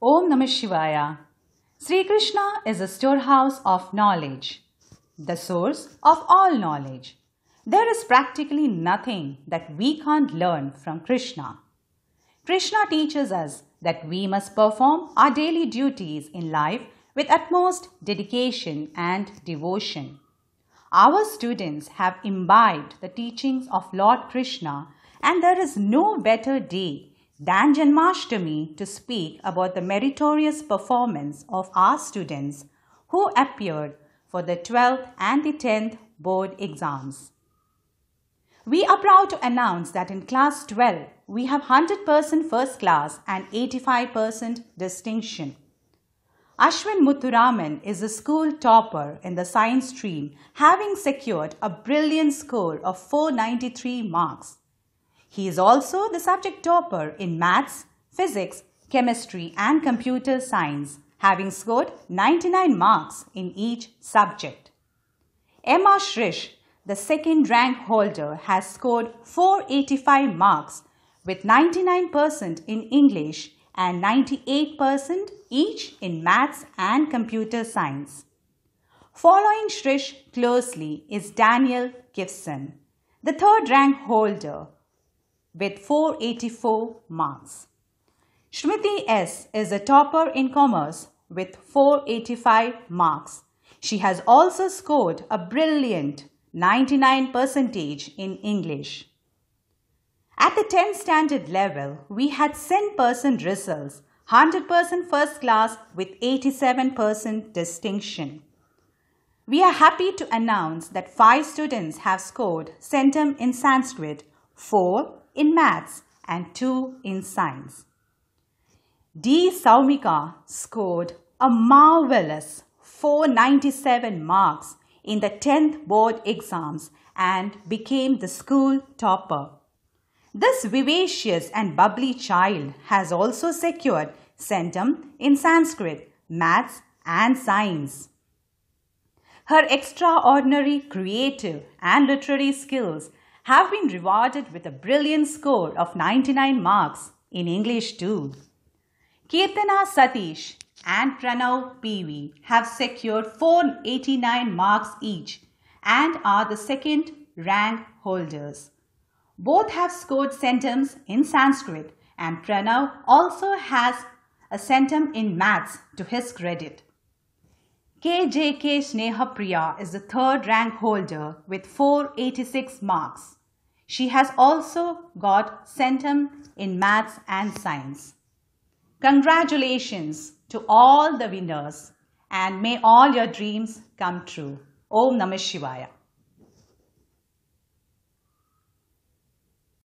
Om Namah Shivaya. Sri Krishna is a storehouse of knowledge, the source of all knowledge. There is practically nothing that we can't learn from Krishna. Krishna teaches us that we must perform our daily duties in life with utmost dedication and devotion. Our students have imbibed the teachings of Lord Krishna and there is no better day than Janmashtami to speak about the meritorious performance of our students who appeared for the 12th and the 10th board exams. We are proud to announce that in class 12, we have 100% first class and 85% distinction. Ashwin Muthuraman is a school topper in the science stream having secured a brilliant score of 493 marks. He is also the subject topper in maths, physics, chemistry and computer science, having scored 99 marks in each subject. Emma Shrish, the second rank holder, has scored 485 marks with 99% in English and 98% each in maths and computer science. Following Shrish closely is Daniel Gibson, the third rank holder with 484 marks. Shrimiti S is a topper in commerce with 485 marks. She has also scored a brilliant 99 percentage in English. At the 10 standard level, we had 10% results, 100% first class with 87% distinction. We are happy to announce that 5 students have scored Centum in Sanskrit, 4 in maths and 2 in science. D. Saumika scored a marvelous 497 marks in the 10th board exams and became the school topper. This vivacious and bubbly child has also secured centum in Sanskrit, maths and science. Her extraordinary creative and literary skills have been rewarded with a brilliant score of 99 marks in English too. Kirtana Satish and Pranav PV have secured 489 marks each and are the second rank holders. Both have scored centums in Sanskrit and Pranav also has a centum in maths to his credit. KJK Sneha Priya is the third rank holder with 486 marks. She has also got centum in maths and science. Congratulations to all the winners and may all your dreams come true. Om Namah Shivaya.